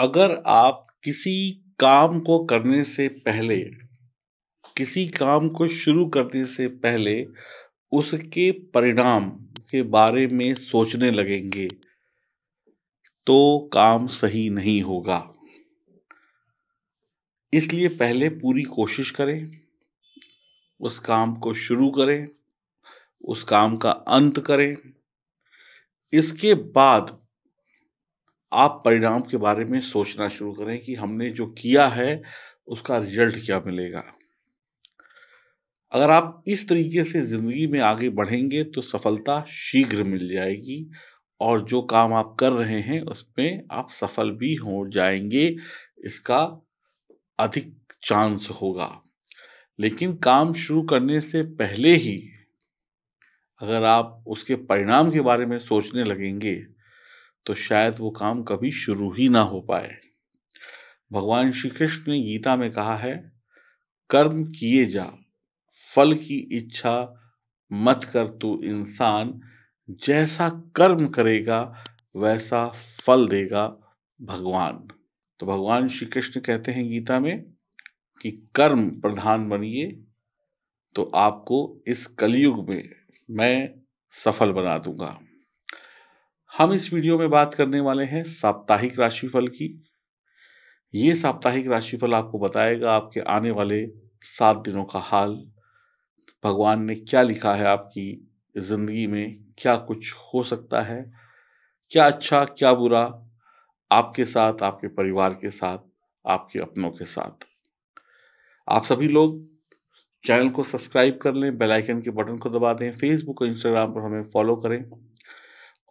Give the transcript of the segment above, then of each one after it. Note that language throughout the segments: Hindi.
अगर आप किसी काम को करने से पहले किसी काम को शुरू करने से पहले उसके परिणाम के बारे में सोचने लगेंगे तो काम सही नहीं होगा इसलिए पहले पूरी कोशिश करें उस काम को शुरू करें उस काम का अंत करें इसके बाद आप परिणाम के बारे में सोचना शुरू करें कि हमने जो किया है उसका रिजल्ट क्या मिलेगा अगर आप इस तरीके से ज़िंदगी में आगे बढ़ेंगे तो सफलता शीघ्र मिल जाएगी और जो काम आप कर रहे हैं उसमें आप सफल भी हो जाएंगे इसका अधिक चांस होगा लेकिन काम शुरू करने से पहले ही अगर आप उसके परिणाम के बारे में सोचने लगेंगे तो शायद वो काम कभी शुरू ही ना हो पाए भगवान श्री कृष्ण ने गीता में कहा है कर्म किए जा फल की इच्छा मत कर तू इंसान जैसा कर्म करेगा वैसा फल देगा भगवान तो भगवान श्री कृष्ण कहते हैं गीता में कि कर्म प्रधान बनिए तो आपको इस कलयुग में मैं सफल बना दूंगा हम इस वीडियो में बात करने वाले हैं साप्ताहिक राशिफल की ये साप्ताहिक राशिफल आपको बताएगा आपके आने वाले सात दिनों का हाल भगवान ने क्या लिखा है आपकी ज़िंदगी में क्या कुछ हो सकता है क्या अच्छा क्या बुरा आपके साथ आपके परिवार के साथ आपके अपनों के साथ आप सभी लोग चैनल को सब्सक्राइब कर लें बेल आइकन के बटन को दबा दें फेसबुक और इंस्टाग्राम पर हमें फॉलो करें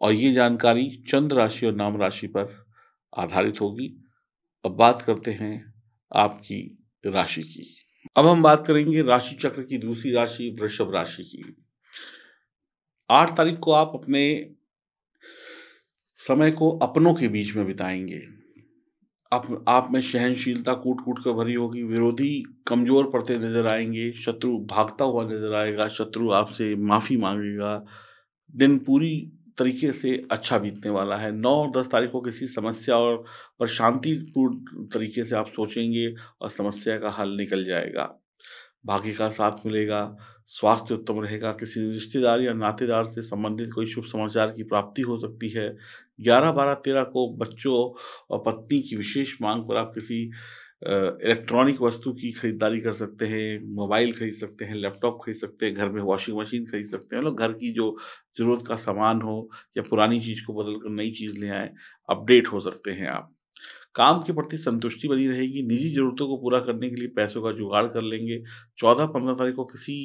और ये जानकारी चंद्र राशि और नाम राशि पर आधारित होगी अब बात करते हैं आपकी राशि की अब हम बात करेंगे राशि चक्र की दूसरी राशि वृषभ राशि की आठ तारीख को आप अपने समय को अपनों के बीच में बिताएंगे आप आप में सहनशीलता कूट कूट कर भरी होगी विरोधी कमजोर पड़ते नजर आएंगे शत्रु भागता हुआ नजर आएगा शत्रु आपसे माफी मांगेगा दिन पूरी तरीके से अच्छा बीतने वाला है नौ और दस तारीख को किसी समस्या और पर शांतिपूर्ण तरीके से आप सोचेंगे और समस्या का हल निकल जाएगा भाग्य का साथ मिलेगा स्वास्थ्य उत्तम रहेगा किसी रिश्तेदार या नातेदार से संबंधित कोई शुभ समाचार की प्राप्ति हो सकती है ग्यारह बारह तेरह को बच्चों और पत्नी की विशेष मांग पर आप किसी इलेक्ट्रॉनिक वस्तु की खरीदारी कर सकते हैं मोबाइल खरीद सकते हैं लैपटॉप खरीद सकते हैं घर में वॉशिंग मशीन खरीद सकते हैं मतलब घर की जो ज़रूरत का सामान हो या पुरानी चीज़ को बदल कर नई चीज़ ले आए अपडेट हो सकते हैं आप काम के प्रति संतुष्टि बनी रहेगी निजी जरूरतों को पूरा करने के लिए पैसों का जुगाड़ कर लेंगे चौदह पंद्रह तारीख को किसी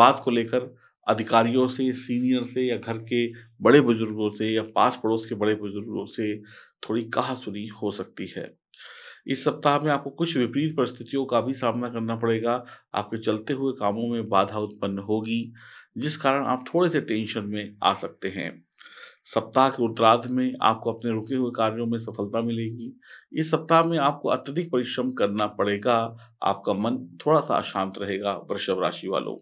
बात को लेकर अधिकारियों से सीनियर से या घर के बड़े बुजुर्गों से या पास पड़ोस के बड़े बुजुर्गों से थोड़ी कहा सुनी हो सकती है इस सप्ताह में आपको कुछ विपरीत परिस्थितियों का भी सामना करना पड़ेगा आपके चलते हुए कामों में बाधा उत्पन्न होगी जिस कारण आप थोड़े से टेंशन में आ सकते हैं सप्ताह के उत्तरार्ध में आपको अपने रुके हुए कार्यों में सफलता मिलेगी इस सप्ताह में आपको अत्यधिक परिश्रम करना पड़ेगा आपका मन थोड़ा सा अशांत रहेगा वृषभ राशि वालों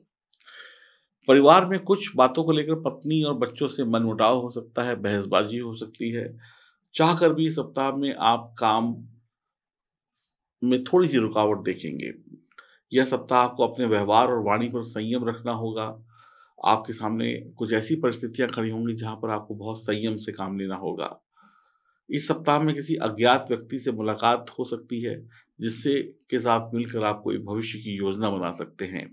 परिवार में कुछ बातों को लेकर पत्नी और बच्चों से मनमुटाव हो सकता है बहसबाजी हो सकती है चाहकर भी सप्ताह में आप काम में थोड़ी सी रुकावट देखेंगे यह सप्ताह आपको अपने व्यवहार और वाणी पर संयम रखना होगा आपके सामने कुछ ऐसी परिस्थितियां खड़ी होंगी जहां पर आपको बहुत संयम से काम लेना होगा इस सप्ताह में किसी अज्ञात व्यक्ति से मुलाकात हो सकती है जिससे के साथ मिलकर आप कोई भविष्य की योजना बना सकते हैं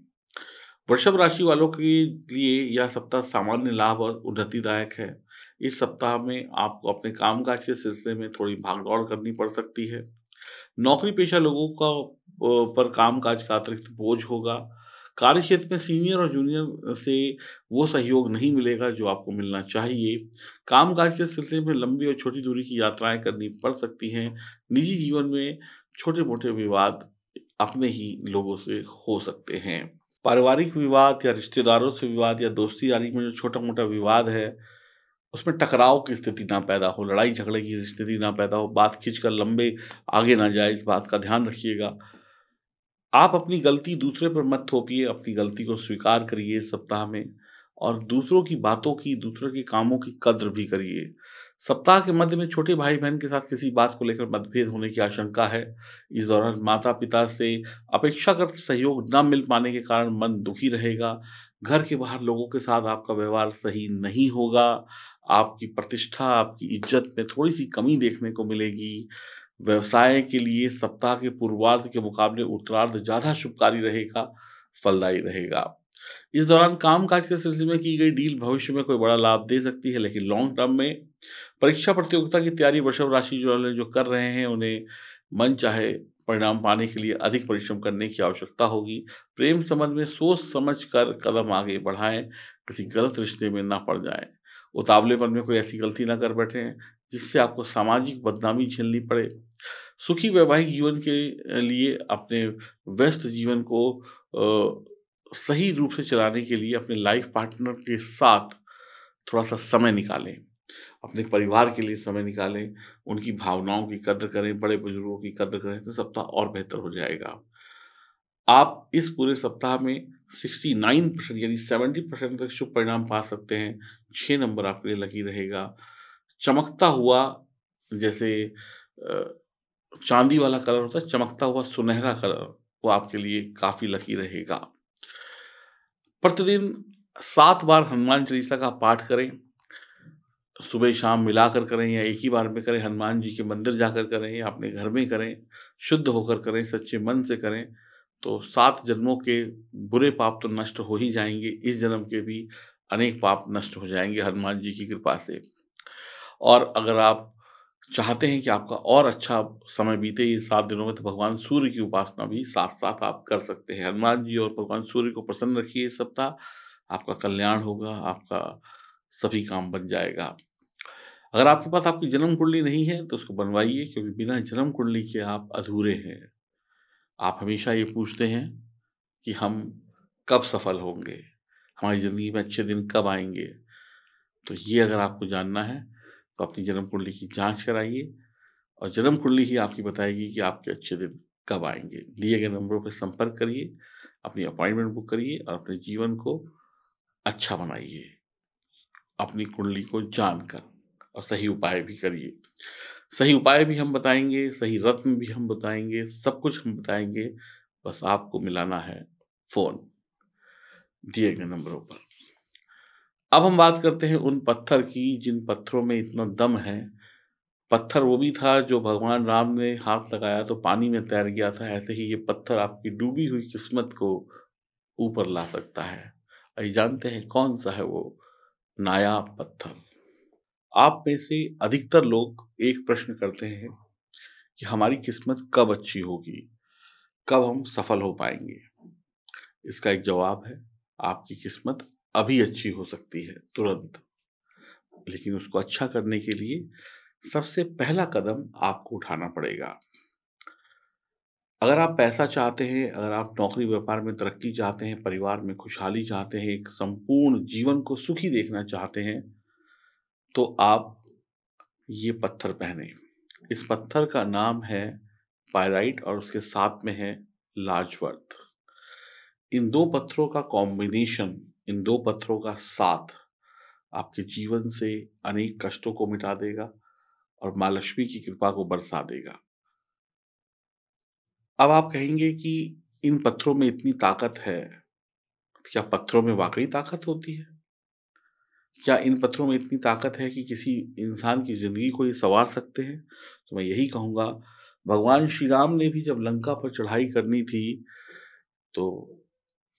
वृषभ राशि वालों के लिए यह सप्ताह सामान्य लाभ और उन्नतिदायक है इस सप्ताह में आपको अपने कामकाज के सिलसिले में थोड़ी भागदौड़ करनी पड़ सकती है नौकरी पेशा लोगों का पर काम काज का अतिरिक्त बोझ होगा कार्य क्षेत्र में सीनियर और जूनियर से वो सहयोग नहीं मिलेगा जो आपको मिलना चाहिए कामकाज के सिलसिले में लंबी और छोटी दूरी की यात्राएं करनी पड़ सकती हैं निजी जीवन में छोटे मोटे विवाद अपने ही लोगों से हो सकते हैं पारिवारिक विवाद या रिश्तेदारों से विवाद या दोस्ती यारी में जो छोटा मोटा विवाद है उसमें टकराव की स्थिति ना पैदा हो लड़ाई झगड़े की स्थिति ना पैदा हो बात खींच कर लंबे आगे ना जाए इस बात का ध्यान रखिएगा आप अपनी गलती दूसरे पर मत थोपिए अपनी गलती को स्वीकार करिए सप्ताह में और दूसरों की बातों की दूसरों के कामों की कद्र भी करिए सप्ताह के मध्य में छोटे भाई बहन के साथ किसी बात को लेकर मतभेद होने की आशंका है इस दौरान माता पिता से अपेक्षाकृत सहयोग न मिल पाने के कारण मन दुखी रहेगा घर के बाहर लोगों के साथ आपका व्यवहार सही नहीं होगा आपकी प्रतिष्ठा आपकी इज्जत में थोड़ी सी कमी देखने को मिलेगी व्यवसाय के लिए सप्ताह के पूर्वार्ध के मुकाबले उत्तरार्ध ज़्यादा शुभकारी रहेगा फलदायी रहेगा इस दौरान कामकाज के सिलसिले में की गई डील भविष्य में कोई बड़ा लाभ दे सकती है लेकिन लॉन्ग टर्म में परीक्षा प्रतियोगिता की तैयारी वृषभ राशि जो जो कर रहे हैं उन्हें मन चाहे परिणाम पाने के लिए अधिक परिश्रम करने की आवश्यकता होगी प्रेम संबंध में सोच समझ कर कदम आगे बढ़ाएं किसी गलत रिश्ते में ना पड़ जाएं उतावलेपन में कोई ऐसी गलती ना कर बैठे जिससे आपको सामाजिक बदनामी झेलनी पड़े सुखी वैवाहिक जीवन के लिए अपने व्यस्त जीवन को सही रूप से चलाने के लिए अपने लाइफ पार्टनर के साथ थोड़ा सा समय निकालें अपने परिवार के लिए समय निकालें उनकी भावनाओं की कदर करें बड़े बुजुर्गों की कदर करें तो सप्ताह और बेहतर हो जाएगा आप इस पूरे सप्ताह में 69 परसेंट यानी 70 परसेंट तक शुभ परिणाम पा सकते हैं छः नंबर आपके लिए लकी रहेगा चमकता हुआ जैसे चांदी वाला कलर होता है चमकता हुआ सुनहरा कलर वो आपके लिए काफ़ी लकी रहेगा प्रतिदिन सात बार हनुमान चालीसा का पाठ करें सुबह शाम मिलाकर करें या एक ही बार में करें हनुमान जी के मंदिर जाकर करें या अपने घर में करें शुद्ध होकर करें सच्चे मन से करें तो सात जन्मों के बुरे पाप तो नष्ट हो ही जाएंगे इस जन्म के भी अनेक पाप नष्ट हो जाएंगे हनुमान जी की कृपा से और अगर आप चाहते हैं कि आपका और अच्छा समय बीते ये सात दिनों में तो भगवान सूर्य की उपासना भी साथ साथ आप कर सकते हैं हनुमान जी और भगवान सूर्य को प्रसन्न रखिए सप्ताह आपका कल्याण होगा आपका सभी काम बन जाएगा अगर आपके पास आपकी जन्म कुंडली नहीं है तो उसको बनवाइए क्योंकि बिना जन्म कुंडली के आप अधूरे हैं आप हमेशा ये पूछते हैं कि हम कब सफल होंगे हमारी ज़िंदगी में अच्छे दिन कब आएंगे तो ये अगर आपको जानना है तो अपनी जन्म कुंडली की जांच कराइए और जन्म कुंडली ही आपकी बताएगी कि आपके अच्छे दिन कब आएंगे दिए गए नंबरों पर संपर्क करिए अपनी अपॉइंटमेंट बुक करिए और अपने जीवन को अच्छा बनाइए अपनी कुंडली को जानकर और सही उपाय भी करिए सही उपाय भी हम बताएंगे सही रत्न भी हम बताएंगे सब कुछ हम बताएंगे बस आपको मिलाना है फोन दिए गए नंबरों पर अब हम बात करते हैं उन पत्थर की जिन पत्थरों में इतना दम है पत्थर वो भी था जो भगवान राम ने हाथ लगाया तो पानी में तैर गया था ऐसे ही ये पत्थर आपकी डूबी हुई किस्मत को ऊपर ला सकता है अभी जानते हैं कौन सा है वो नाया पत्थर आप में से अधिकतर लोग एक प्रश्न करते हैं कि हमारी किस्मत कब अच्छी होगी कब हम सफल हो पाएंगे इसका एक जवाब है आपकी किस्मत अभी अच्छी हो सकती है तुरंत लेकिन उसको अच्छा करने के लिए सबसे पहला कदम आपको उठाना पड़ेगा अगर आप पैसा चाहते हैं अगर आप नौकरी व्यापार में तरक्की चाहते हैं परिवार में खुशहाली चाहते हैं एक संपूर्ण जीवन को सुखी देखना चाहते हैं तो आप ये पत्थर पहने इस पत्थर का नाम है पायराइट और उसके साथ में है लाजवर्थ इन दो पत्थरों का कॉम्बिनेशन इन दो पत्थरों का साथ आपके जीवन से अनेक कष्टों को मिटा देगा और माँ लक्ष्मी की कृपा को बरसा देगा अब आप कहेंगे कि इन पत्थरों में इतनी ताकत है क्या पत्थरों में वाकई ताकत होती है क्या इन पत्थरों में इतनी ताकत है कि किसी इंसान की ज़िंदगी को ये संवार सकते हैं तो मैं यही कहूँगा भगवान श्री राम ने भी जब लंका पर चढ़ाई करनी थी तो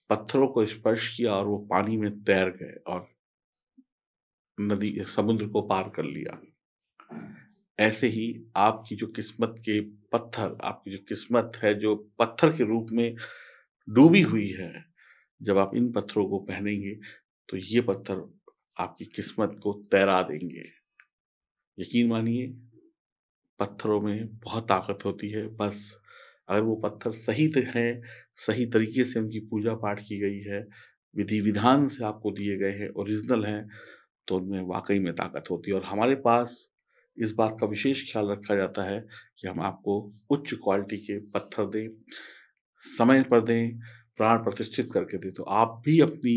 पत्थरों को स्पर्श किया और वो पानी में तैर गए और नदी समुद्र को पार कर लिया ऐसे ही आपकी जो किस्मत के पत्थर आपकी जो किस्मत है जो पत्थर के रूप में डूबी हुई है जब आप इन पत्थरों को पहनेंगे तो ये पत्थर आपकी किस्मत को तैरा देंगे यकीन मानिए पत्थरों में बहुत ताकत होती है बस अगर वो पत्थर सही हैं सही तरीके से उनकी पूजा पाठ की गई है विधि विधान से आपको दिए गए हैं ओरिजिनल हैं तो उनमें वाकई में ताकत होती है और हमारे पास इस बात का विशेष ख्याल रखा जाता है कि हम आपको उच्च क्वालिटी के पत्थर दें समय पर दें प्राण प्रतिष्ठित करके दें तो आप भी अपनी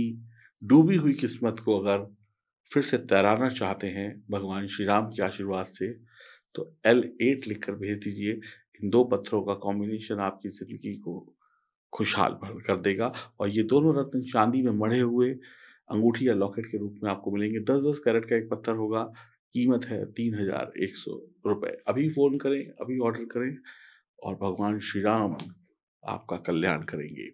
डूबी हुई किस्मत को अगर फिर से तैराना चाहते हैं भगवान श्री राम के आशीर्वाद से तो एल एट लिख कर भेज दीजिए इन दो पत्थरों का कॉम्बिनेशन आपकी ज़िंदगी को खुशहाल भर कर देगा और ये दोनों रत्न चांदी में मढ़े हुए अंगूठी या लॉकेट के रूप में आपको मिलेंगे दस दस कैरेट का एक पत्थर होगा कीमत है तीन हजार एक सौ रुपये अभी फ़ोन करें अभी ऑर्डर करें और भगवान श्री राम आपका कल्याण करेंगे